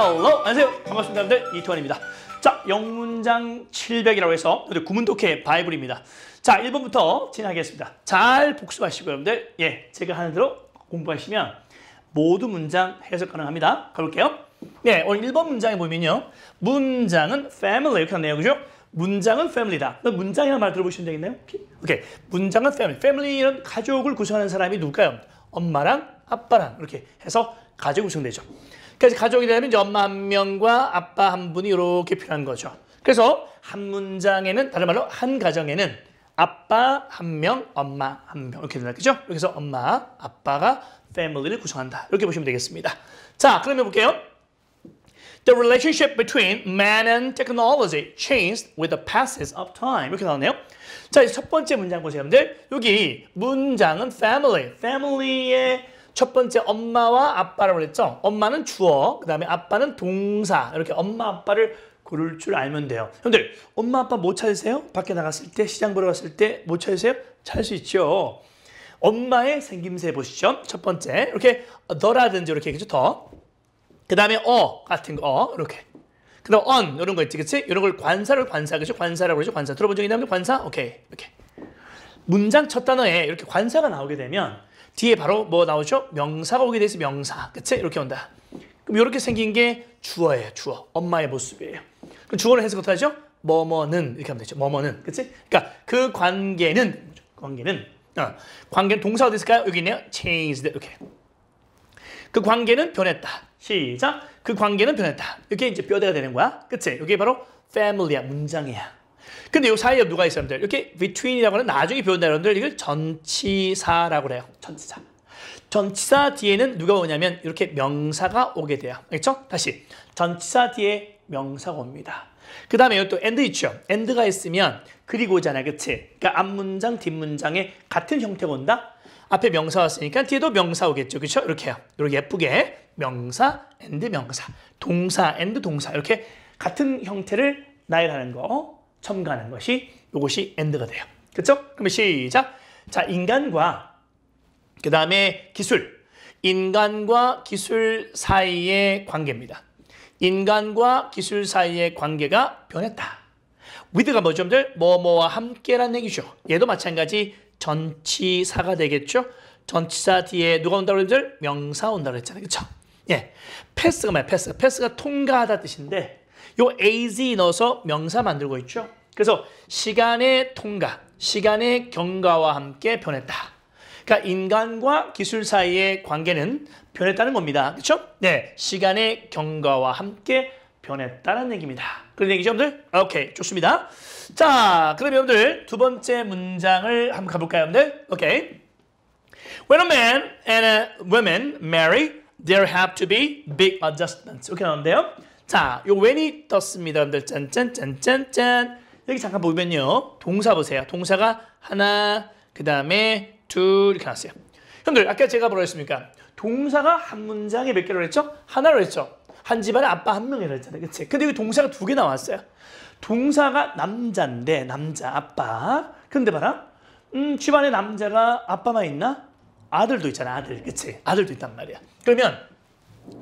헬로 안녕하세요 반갑습니다 여러분들 이투환입니다 자 영문장 700이라고 해서 우리 구문독해 바이블입니다 자 1번부터 진행하겠습니다 잘 복습하시고 여러분들 예 제가 하는 대로 공부하시면 모두 문장 해석 가능합니다 가볼게요 예 오늘 1번 문장에 보면요 문장은 family 이렇게 나네요 그죠 문장은 family다. 문장이라는 말 들어보시면 되겠네요. 오케이. 오케이. 문장은 family. family는 가족을 구성하는 사람이 누굴까요? 엄마랑 아빠랑 이렇게 해서 가족 구성되죠. 그래서 가족이라면 이 엄마 한 명과 아빠 한 분이 이렇게 필요한 거죠. 그래서 한 문장에는 다른 말로 한 가정에는 아빠 한 명, 엄마 한 명 이렇게 되나 그죠? 여기서 엄마, 아빠가 family를 구성한다. 이렇게 보시면 되겠습니다. 자, 그럼 해볼게요. The relationship between man and technology changed with the p a s s a g e of time. 이렇게 나오네요. 자, 첫 번째 문장 보세요, 여러분들. 여기 문장은 family, family의 첫 번째 엄마와 아빠라고 그랬죠? 엄마는 주어, 그 다음에 아빠는 동사. 이렇게 엄마, 아빠를 고를 줄 알면 돼요. 형들, 엄마, 아빠 못 뭐 찾으세요? 밖에 나갔을 때, 시장 보러 갔을 때못 뭐 찾으세요? 찾을 수 있죠. 엄마의 생김새 보시죠. 첫 번째, 이렇게 너라든지 이렇게, 해죠 더. 그 다음에 어 같은 거, 어, 이렇게. 그 다음 o 이런 거 있지, 그치? 이런 걸 관사를 관사, 그죠? 관사라고 그러죠, 관사. 들어본 적 있나요? 관사? 오케이, 이렇게. 문장 첫 단어에 이렇게 관사가 나오게 되면 뒤에 바로 뭐 나오죠? 명사가 오게 돼서 명사. 그치? 이렇게 온다. 그럼 이렇게 생긴 게 주어예요. 주어. 엄마의 모습이에요. 그럼 주어를 해석 어떻게 하죠? 뭐뭐는 이렇게 하면 되죠. 뭐뭐는. 그치? 그러니까 그 관계는 관계는 어, 관계는 동사가 됐을까요? 여기 있네요. changed. 이렇게. 그 관계는 변했다. 시작. 그 관계는 변했다. 이게 렇 이제 뼈대가 되는 거야. 그치? 이게 바로 family야. 문장이야. 근데 이 사이에 누가 있었는데니 이렇게 between이라고 하는 나중에 배운 단어들 이걸 전치사라고 해요. 전치사. 전치사 뒤에는 누가 오냐면 이렇게 명사가 오게 돼요. 알겠죠? 다시 전치사 뒤에 명사가 옵니다. 그 다음에 또 and 있죠. and가 있으면 그리고잖아. 그치? 그러니까 앞문장, 뒷문장에 같은 형태가 온다? 앞에 명사 왔으니까 뒤에도 명사 오겠죠. 그렇죠? 이렇게 요 이렇게 예쁘게 명사, and 명사, 동사, and 동사 이렇게 같은 형태를 나열하는 거. 첨가하는 것이 이것이 엔드가 돼요. 그렇죠? 그럼 시작! 자, 인간과 그 다음에 기술, 인간과 기술 사이의 관계입니다. 인간과 기술 사이의 관계가 변했다. 위드가 뭐죠, 뭐뭐와 함께라는 얘기죠. 얘도 마찬가지 전치사가 되겠죠. 전치사 뒤에 누가 온다고 여러분 명사 온다고 했잖아요. 그렇죠? 예, 패스가 뭐야, 패스. 패스가 통과하다 뜻인데 요 az 넣어서 명사 만들고 있죠. 그래서 시간의 통과, 시간의 경과와 함께 변했다. 그러니까 인간과 기술 사이의 관계는 변했다는 겁니다. 그렇죠? 네, 시간의 경과와 함께 변했다는 얘기입니다. 그런 얘기죠, 여러분들? 오케이, 좋습니다. 자, 그럼 여러분들 두 번째 문장을 한번 가볼까요, 여러분들? 오케이. When a man and a woman marry, there have to be big adjustments. 이렇게 나오는데요. 자, 요 when이 떴습니다. 여러분들 짠짠짠짠짠. 여기 잠깐 보면요. 동사 보세요. 동사가 하나, 그 다음에 둘 이렇게 나왔어요. 형들 아까 제가 뭐라 했습니까? 동사가 한 문장에 몇 개로 했죠? 하나로 했죠. 한 집안에 아빠 한 명이라 했잖아요. 그치? 근데 여기 동사가 두 개 나왔어요. 동사가 남자인데 남자 아빠. 근데 봐라. 음, 집안에 남자가 아빠만 있나? 아들도 있잖아. 아들. 그치? 아들도 있단 말이야. 그러면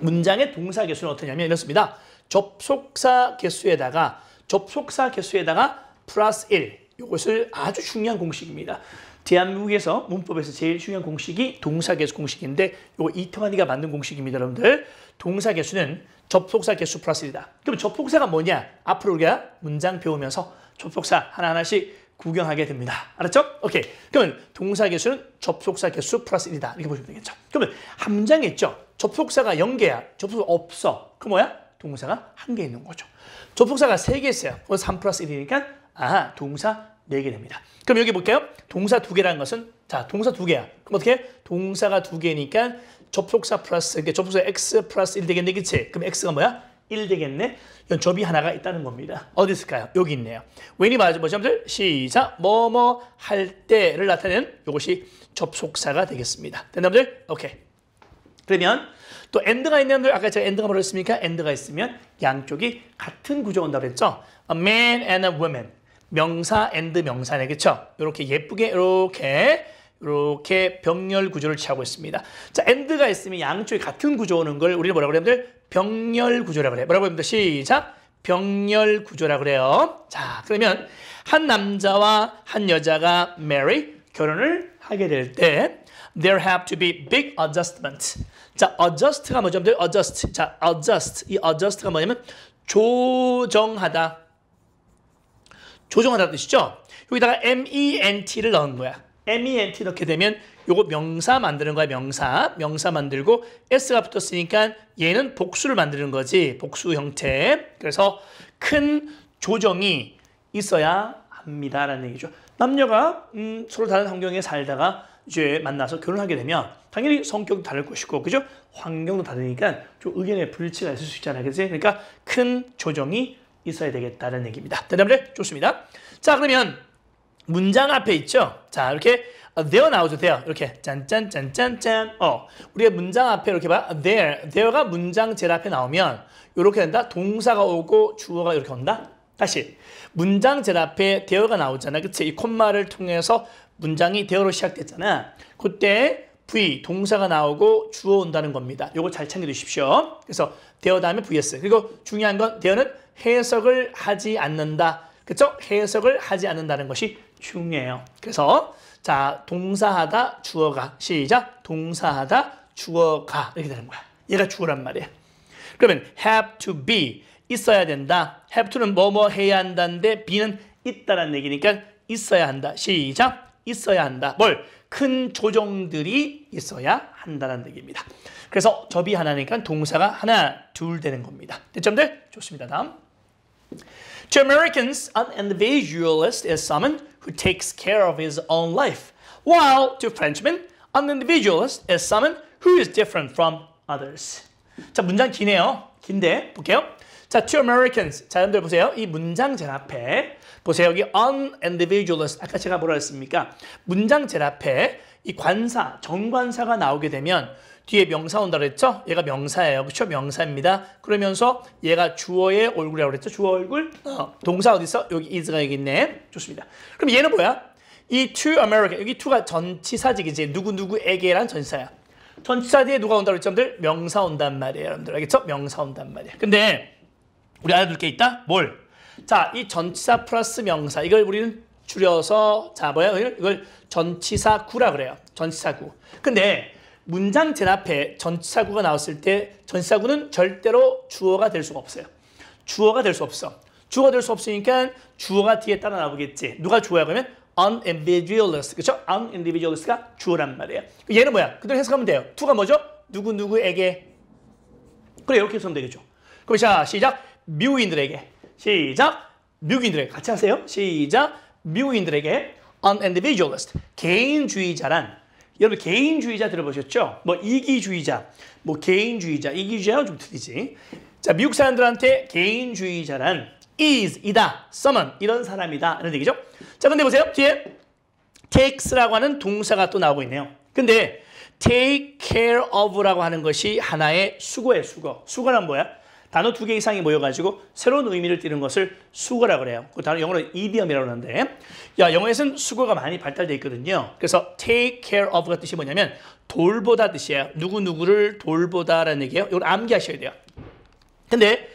문장의 동사 개수는 어떠냐면 이렇습니다. 접속사 개수에다가 접속사 개수에다가 플러스 1 이것을 아주 중요한 공식입니다. 대한민국에서 문법에서 제일 중요한 공식이 동사개수 공식인데 이거 이태환이가 만든 공식입니다. 여러분들 동사개수는 접속사 개수 플러스 1이다. 그럼 접속사가 뭐냐? 앞으로 우리가 문장 배우면서 접속사 하나하나씩 구경하게 됩니다. 알았죠? 오케이. 그러면 동사 개수는 접속사 개수 플러스 1이다. 이렇게 보시면 되겠죠. 그러면 함장이 있죠? 접속사가 연계야. 접속사 없어. 그 뭐야? 동사가 한 개 있는 거죠. 접속사가 세 개 있어요. 그래서 3 플러스 1이니까 아 동사 네 개 됩니다. 그럼 여기 볼게요. 동사 두 개라는 것은 자 동사 두 개야. 그럼 어떻게 해? 동사가 두 개니까 접속사 플러스 이게 그러니까 접속사 x 플러스 1 되겠네 그치? 그럼 x가 뭐야? 1 되겠네. 이건 접이 하나가 있다는 겁니다. 어디 있을까요? 여기 있네요. 왠이 맞아 보죠. 시작. 뭐 뭐 할 때를 나타내는 이것이 접속사가 되겠습니다. 된다분들? 오케이. 그러면 또 엔드가 있는데 아까 제가 엔드가 뭐라 했습니까? 엔드가 있으면 양쪽이 같은 구조 온다고 그랬죠? A man and a woman. 명사 엔드 명사 되겠죠? 이렇게 예쁘게 이렇게 이렇게 병렬 구조를 취하고 있습니다. 자, 엔드가 있으면 양쪽이 같은 구조 오는 걸 우리는 뭐라고 그러면 병렬 구조라고 그래요. 뭐라고 합니다. 시작. 병렬 구조라고 그래요. 자, 그러면 한 남자와 한 여자가 marry 결혼을 하게 될때 there have to be big adjustment. 자, adjust가 뭐죠? adjust. 자, adjust. 이 adjust가 뭐냐면 조정하다. 조정하다는 뜻이죠? 여기다가 ment를 넣은 거야. ment 넣게 되면 요거 명사 만드는 거야, 명사. 명사 만들고 s가 붙었으니까 얘는 복수를 만드는 거지. 복수 형태. 그래서 큰 조정이 있어야 합니다라는 얘기죠. 남녀가 음, 서로 다른 환경에 살다가 이제 만나서 결혼하게 되면 당연히 성격도 다를 것이고 그죠? 환경도 다르니까 좀 의견의 불일치가 있을 수 있잖아요. 그지 그러니까 큰 조정이 있어야 되겠다는 얘기입니다. 대답을 좋습니다. 자 그러면 문장 앞에 있죠? 자 이렇게 there 나오죠. there 이렇게 짠짠짠짠짠 어우리의 문장 앞에 이렇게 봐 there there가 문장 제일 앞에 나오면 이렇게 된다. 동사가 오고 주어가 이렇게 온다. 다시 문장 제일 앞에 대어가 나오잖아 그치? 이 콤마를 통해서 문장이 대어로 시작됐잖아. 그때 V 동사가 나오고 주어 온다는 겁니다. 요거 잘 챙겨두십시오. 그래서 대어 다음에 vs. 그리고 중요한 건 대어는 해석을 하지 않는다. 그죠 해석을 하지 않는다는 것이 중요해요. 그래서 자 동사하다 주어가 시작 동사하다 주어가 이렇게 되는 거야. 얘가 주어란 말이야. 그러면 have to be 있어야 된다. have to는 뭐뭐 해야 한다는데 be는 있다라는 얘기니까 있어야 한다. 시작 있어야 한다. 뭘? 큰 조정들이 있어야 한다는 얘기입니다. 그래서 접이 하나니까 동사가 하나, 둘 되는 겁니다. 대점들 좋습니다. 다음. To Americans, an individualist is someone who takes care of his own life, while to Frenchmen, an individualist is someone who is different from others. 자, 문장 기네요. 긴데 볼게요. 자, two Americans. 자, 여러분들 보세요. 이 문장 제 앞에 보세요. 여기 on individuals. 아까 제가 뭐라 했습니까? 문장 제 앞에 이 관사, 정관사가 나오게 되면 뒤에 명사 온다 그랬죠? 얘가 명사예요. 그렇죠? 명사입니다. 그러면서 얘가 주어의 얼굴이라고 그랬죠? 주어 얼굴. 어, 동사 어디 있어? 여기 is가 여기 있네. 좋습니다. 그럼 얘는 뭐야? 이 to America. 여기 to가 전치사직이지. 누구누구에게란 전치사야. 전치사 뒤에 누가 온다 그랬죠? 여 명사 온단 말이에요. 여러분들 알겠죠? 명사 온단 말이에요. 근데 우리 알아둘 게 있다? 뭘? 자, 이 전치사 플러스 명사 이걸 우리는 줄여서 자 뭐야 이걸, 전치사 구라 그래요. 전치사 구. 근데 문장 제 앞에 전치사 구가 나왔을 때 전치사 구는 절대로 주어가 될 수가 없어요. 주어가 될 수 없어. 주어가 될 수 없으니까 주어가 뒤에 따라 나오겠지. 누가 주어야 그러면 u n i n b i g u l u s 그쵸죠 u n i n b i g u o u s 가 주어란 말이에요. 얘는 뭐야? 그대로 해석하면 돼요. 투가 뭐죠? 누구누구에게. 그래 이렇게 해석하면 되겠죠. 그럼 자 시작. 미국인들에게 시작 미국인들에게 같이 하세요 시작 미국인들에게 an individualist 개인주의자란 여러분 개인주의자 들어보셨죠? 뭐 이기주의자, 뭐 개인주의자, 이기주의자좀 틀리지. 자 미국 사람들한테 개인주의자란 is, 이다, someone 이런 사람이다 라는 얘기죠. 자 근데 보세요 뒤에 takes라고 하는 동사가 또 나오고 있네요. 근데 take care of라고 하는 것이 하나의 수고예요 수고. 수고란 뭐야? 단어 두 개 이상이 모여가지고 새로운 의미를 띠는 것을 수거라 그래요. 그 단어 영어로 이디엄이라고 하는데 야 영어에서는 수거가 많이 발달돼 있거든요. 그래서 take care of가 뜻이 뭐냐면 돌보다 뜻이에요. 누구누구를 돌보다라는 얘기예요. 이걸 암기하셔야 돼요. 근데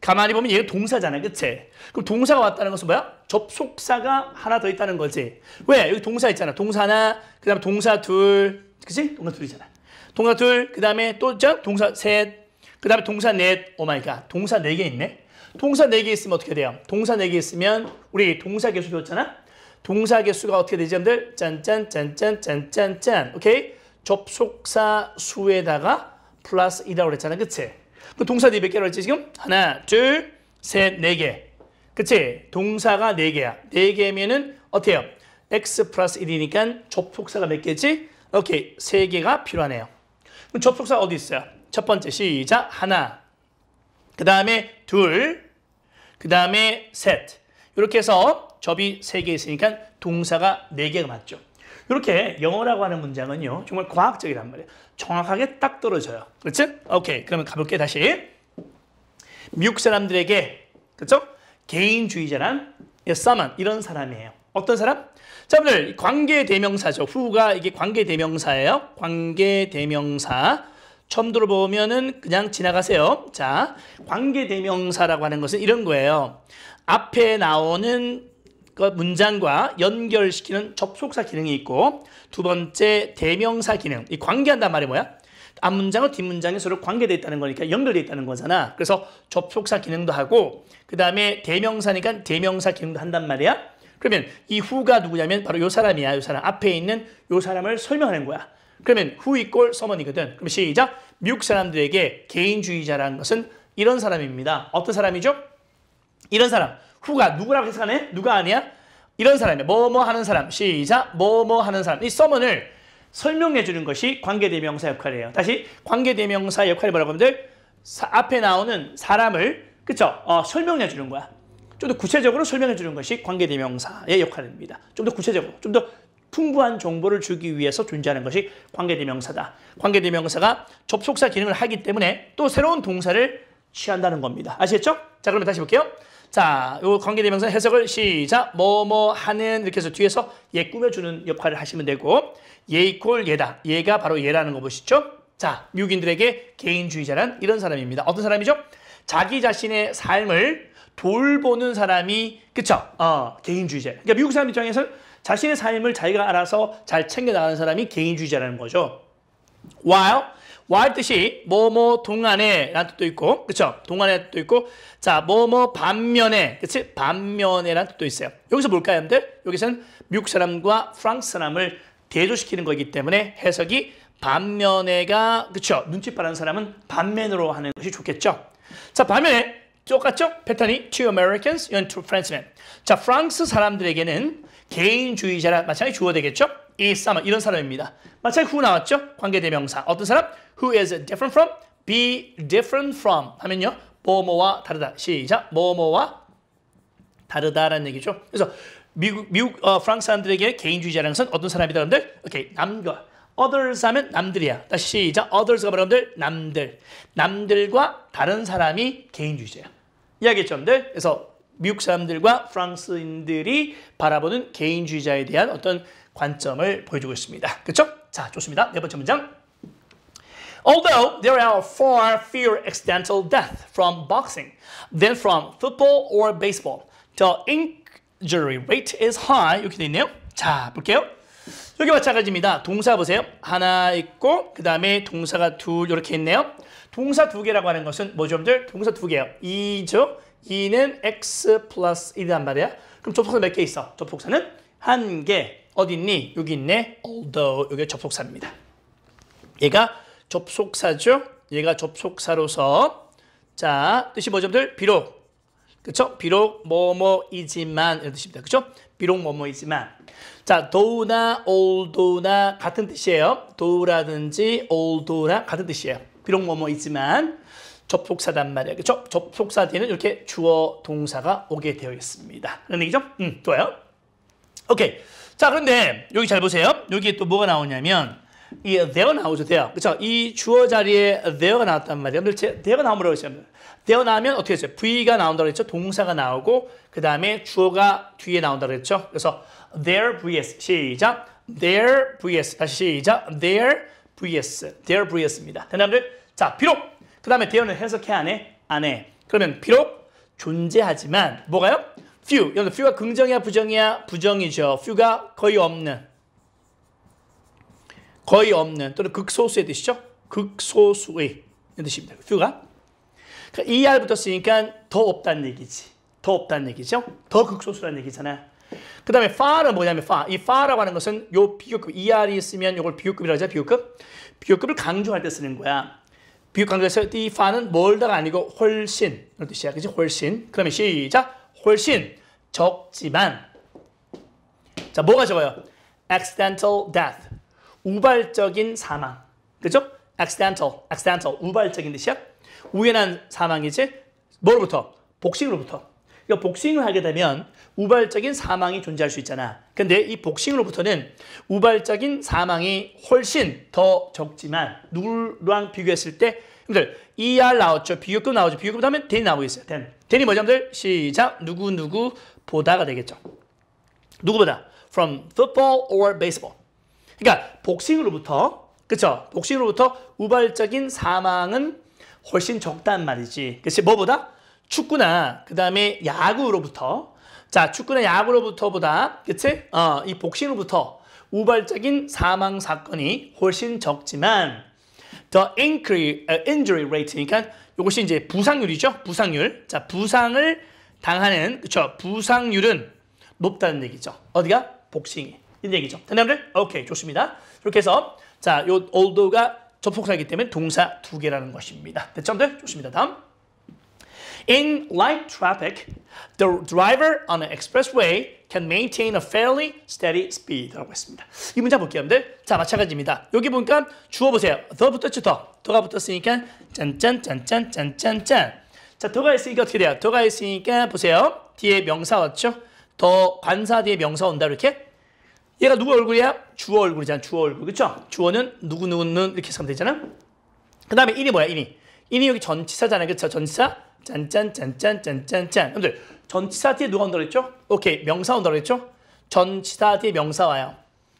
가만히 보면 얘가 동사잖아, 그치? 그럼 동사가 왔다는 것은 뭐야? 접속사가 하나 더 있다는 거지. 왜? 여기 동사 있잖아. 동사 하나, 그 다음에 동사 둘, 그치? 동사 둘이잖아. 동사 둘, 그 다음에 또 동사 셋, 그 다음에 동사 넷, 오마이갓. 동사 네 개 있네. 동사 네 개 있으면 어떻게 돼요? 동사 네 개 있으면 우리 동사 개수 배웠잖아? 동사 개수가 어떻게 되지, 여러분들? 짠짠짠짠짠짠짠. 오케이? 접속사 수에다가 플러스 이라고 그랬잖아. 그치? 그 동사 네몇 개라고 했지, 지금? 하나, 둘, 셋, 네 개. 그치? 동사가 네 개야. 네 개면은 어때요? x 플러스 1이니까 접속사가 몇 개지? 오케이, 세 개가 필요하네요. 그럼 접속사 어디 있어요? 첫 번째 시작 하나 그 다음에 둘그 다음에 셋 이렇게 해서 접이 세 개 있으니까 동사가 네개가 맞죠. 이렇게 영어라고 하는 문장은요. 정말 과학적이란 말이에요. 정확하게 딱 떨어져요. 그렇지? 오케이. 그러면 가볼게 다시 미국 사람들에게 그렇죠? 개인주의자란 예, 사만 이런 사람이에요. 어떤 사람? 자, 오늘 관계 대명사죠. 후가 이게 관계 대명사예요. 관계 대명사. 처음 들어보면은 그냥 지나가세요. 자, 관계대명사라고 하는 것은 이런 거예요. 앞에 나오는 그 문장과 연결시키는 접속사 기능이 있고 두 번째 대명사 기능, 이 관계한단 말이 뭐야? 앞문장과 뒷문장이 서로 관계되어 있다는 거니까 연결되어 있다는 거잖아. 그래서 접속사 기능도 하고 그 다음에 대명사니까 대명사 기능도 한단 말이야. 그러면 이 후가 누구냐면 바로 요 사람이야. 요 사람 앞에 있는 요 사람을 설명하는 거야. 그러면 who equal someone이거든. 그럼 시작. 미국 사람들에게 개인주의자라는 것은 이런 사람입니다. 어떤 사람이죠? 이런 사람. who가 누구라고 해석하네? 누가 아니야? 이런 사람이야. 뭐뭐 뭐 하는 사람. 시작. 뭐뭐 뭐 하는 사람. 이 someone을 설명해 주는 것이 관계대명사 역할이에요. 다시 관계대명사 역할이 뭐라고 하면 돼? 앞에 나오는 사람을 그쵸? 어, 설명해 주는 거야. 좀 더 구체적으로 설명해 주는 것이 관계대명사의 역할입니다. 좀 더 구체적으로, 좀더 풍부한 정보를 주기 위해서 존재하는 것이 관계대명사다. 관계대명사가 접속사 기능을 하기 때문에 또 새로운 동사를 취한다는 겁니다. 아시겠죠? 자, 그러면 다시 볼게요. 자, 요 관계대명사 해석을 시작. 뭐뭐 뭐 하는 이렇게 해서 뒤에서 예 꾸며주는 역할을 하시면 되고 예 이콜 예다 얘가 바로 예라는거 보시죠? 자, 미국인들에게 개인주의자란 이런 사람입니다. 어떤 사람이죠? 자기 자신의 삶을 돌보는 사람이 그쵸? 어, 개인주의자. 그러니까 미국 사람 입장에서는 자신의 삶을 자기가 알아서 잘 챙겨나가는 사람이 개인주의자라는 거죠. while while 뜻이 뭐뭐 뭐, 동안에 라는 뜻도 있고 그렇 동안에 뜻도 있고 자 뭐뭐 뭐, 반면에 그치 반면에 라는 뜻도 있어요 여기서 뭘까요 여러분들 여기서는 미국 사람과 프랑스 사람을 대조시키는 거기 때문에 해석이 반면에가 그렇 눈치 빠른 사람은 반면으로 하는 것이 좋겠죠 자 반면에 똑같죠 패턴이 two Americans and two Frenchmen 자 프랑스 사람들에게는 개인주의자라 마찬가지 주어 되겠죠? is someone 이런 사람입니다. 마찬가지 who 나왔죠? 관계대명사. 어떤 사람? Who is different from? Be different from 하면요. 뭐뭐와 다르다. 시작. 뭐뭐와 다르다라는 얘기죠. 그래서 미국, 미국 어, 프랑스 사람들에게 개인주의자라는 것은 어떤 사람이다 여러분들? 오케이 남과 others 하면 남들이야. 다시 시작. others가 여러분들? 남들. 남들과 다른 사람이 개인주의자야. 이해하겠죠 여러분들? 그래서 미국 사람들과 프랑스인들이 바라보는 개인주의자에 대한 어떤 관점을 보여주고 있습니다. 그렇죠? 자, 좋습니다. 네 번째 문장. Although there are far fewer accidental deaths from boxing than from football or baseball, the injury rate is high. 이렇게 돼 있네요. 자, 볼게요. 여기 마찬가지입니다. 동사 보세요. 하나 있고 그 다음에 동사가 둘 이렇게 있네요. 동사 두 개라고 하는 것은 뭐죠, 여러분들? 동사 두 개요. 이죠. 2는 x 플러스 1이란 말이야. 그럼 접속사 몇 개 있어? 접속사는 한 개. 어디 있니? 여기 있네. although 이게 접속사입니다. 얘가 접속사죠. 얘가 접속사로서 자 뜻이 뭐죠, 분들? 비록 그렇죠? 비록 뭐뭐이지만 이런 뜻입니다. 그렇죠? 비록 뭐뭐이지만 자도 o 나 although나 같은 뜻이에요. 도 o 라든지 although나 같은 뜻이에요. 비록 뭐뭐이지만 접속사단 말이야. 그죠? 접속사 뒤에는 이렇게 주어 동사가 오게 되어 있습니다. 그런 얘기죠? 음, 좋아요. 오케이. 자, 그런데 여기 잘 보세요. 여기에 또 뭐가 나오냐면 이 t h e r e 나오죠. there. 그렇죠? 이 주어 자리에 there가 나왔단 말이에요. 도대체 there가 나오면 뭐라고 했어요? there 나오면 어떻게 했어요? v가 나온다고 했죠. 동사가 나오고 그다음에 주어가 뒤에 나온다고 했죠. 그래서 there vs 시작. there vs 다시 시작. there vs there vs입니다. 대답들. 자, 비록 그 다음에 대어는 해석해 안 해? 안 해. 그러면 비록 존재하지만 뭐가요? few. 여러분 few가 긍정이야 부정이야? 부정이죠. few가 거의 없는. 거의 없는 또는 극소수의 뜻이죠. 극소수의 뜻입니다. few가. 그러니까 er 붙었으니까 더 없다는 얘기지. 더 없다는 얘기죠. 더 극소수라는 얘기잖아. 그 다음에 far은 뭐냐면 far. 이 far라고 하는 것은 요 비교급, er이 있으면 요걸 비교급이라고 하죠. 비교급. 비교급을 강조할 때 쓰는 거야. 비읍 강조에서 띠파는 멀다가 아니고 훨씬 이런 뜻이야. 그지 훨씬. 그러면 시작. 훨씬 적지만 자 뭐가 적어요? accidental death 우발적인 사망. 그죠? accidental, accidental 우발적인 뜻이야. 우연한 사망이지. 뭐로부터? 복싱으로부터. 그러니까 복싱을 하게 되면 우발적인 사망이 존재할 수 있잖아. 근데 이 복싱으로부터는 우발적인 사망이 훨씬 더 적지만 누구랑 비교했을 때여러들 ER 나왔죠. 비교급 나오죠. 비교급 하면 댄이 나오겠어요. 댄. 댄이 뭐죠? 여들 시작. 누구누구 보다가 되겠죠. 누구보다. From football or baseball. 그러니까 복싱으로부터 그쵸? 복싱으로부터 우발적인 사망은 훨씬 적단 말이지. 그치? 뭐보다? 축구나 그 다음에 야구로부터 자, 축구는 야구로부터보다, 그치? 어, 이 복싱으로부터 우발적인 사망 사건이 훨씬 적지만 the injury, 어, injury rate니까 이것이 이제 부상률이죠. 부상률. 자, 부상을 당하는 그쵸? 부상률은 높다는 얘기죠. 어디가? 복싱이. 이런 얘기죠. 됐나들 오케이, 좋습니다. 이렇게 해서 자, 요 although가 접속사이기 때문에 동사 두 개라는 것입니다. 대됐들 좋습니다. 다음. In light traffic, the driver on an expressway can maintain a fairly steady speed라고 했습니다. 이 문제 볼게요, 여러분들. 자, 마찬가지입니다. 여기 보니까 주어 보세요. 더 붙었죠, 더. 더가 붙었으니까 짠짠짠짠짠짠짠. 자, 더가 있으니까 어떻게 돼요? 더가 있으니까 보세요. 뒤에 명사 왔죠? 더 관사 뒤에 명사 온다 이렇게. 얘가 누구 얼굴이야? 주어 얼굴이잖아. 주어 얼굴. 그렇죠? 주어는 누구누구는 이렇게 쓰면 되잖아. 그다음에 인이 뭐야? 인이. 인이 여기 전치사잖아요. 그렇죠? 전치사. 짠짠짠짠짠짠짠. 여러분들 전치사 뒤에 누가 온다고 했죠? 오케이 명사 온다고 했죠? 전치사 뒤에 명사 와요.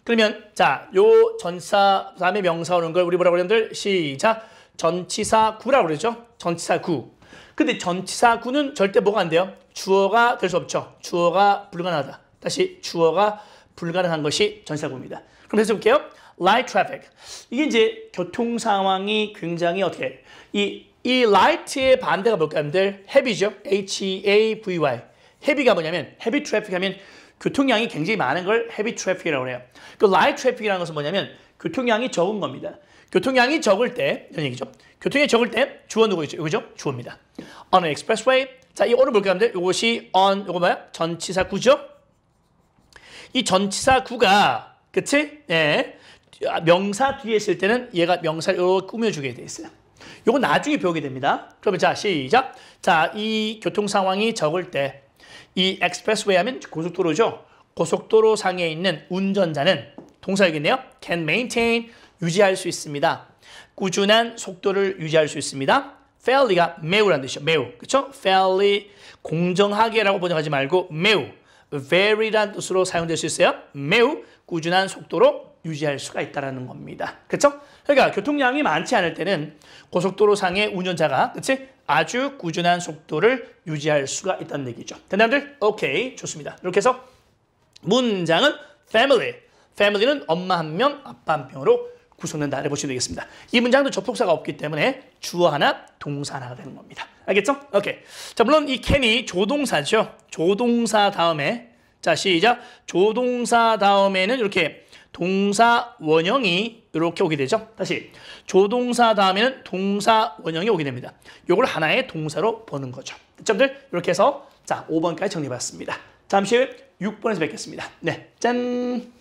그러면 자 요 전치사 다음에 명사 오는 걸 우리 뭐라고 그러는들 시작 전치사 구라고 그러죠? 전치사 구. 근데 전치사 구는 절대 뭐가 안 돼요? 주어가 될 수 없죠. 주어가 불가능하다. 다시 주어가 불가능한 것이 전치사 구입니다. 그럼 해서 볼게요. light traffic. 이게 이제 교통 상황이 굉장히 어떻게 이이 light의 반대가 뭘까요? 여러분들? heavy죠. H-E-A-V-Y. heavy가 뭐냐면 heavy traffic 하면 교통량이 굉장히 많은 걸 heavy traffic이라고 해요. 그 light traffic이라는 것은 뭐냐면 교통량이 적은 겁니다. 교통량이 적을 때 이런 얘기죠. 교통량이 적을 때 주어 누구 있죠? 이거죠? 주어입니다. On an expressway. 자, 이 오늘 볼게요, 여러분들. 이것이 on 이거 뭐야? 전치사 구죠. 이 전치사 구가 그치? 예. 명사 뒤에 있을 때는 얘가 명사를 꾸며주게 돼 있어요. 요건 나중에 배우게 됩니다. 그러면 자, 시작. 자, 이 교통 상황이 적을 때이 엑스프레스웨이 하면 고속도로죠. 고속도로 상에 있는 운전자는 동사이겠네요. can maintain 유지할 수 있습니다. 꾸준한 속도를 유지할 수 있습니다. fairly가 매우란 뜻이죠. 매우. 그렇죠? fairly 공정하게라고 번역하지 말고 매우 very란 뜻으로 사용될 수 있어요. 매우 꾸준한 속도로 유지할 수가 있다는 겁니다. 그렇죠? 그러니까 교통량이 많지 않을 때는 고속도로상의 운전자가 그치? 아주 꾸준한 속도를 유지할 수가 있다는 얘기죠. 대다들 오케이, 좋습니다. 이렇게 해서 문장은 family, family는 엄마 한 명, 아빠 한 명으로 구성된다 해보시면 되겠습니다. 이 문장도 접속사가 없기 때문에 주어 하나, 동사 하나가 되는 겁니다. 알겠죠? 오케이. 자, 물론 이 캔이 조동사죠. 조동사 다음에 자, 시작. 조동사 다음에는 이렇게 동사 원형이 이렇게 오게 되죠. 다시 조동사 다음에는 동사 원형이 오게 됩니다. 이걸 하나의 동사로 보는 거죠. 점들 이렇게 해서 자 5번까지 정리해봤습니다. 잠시 후 6번에서 뵙겠습니다. 네, 짠!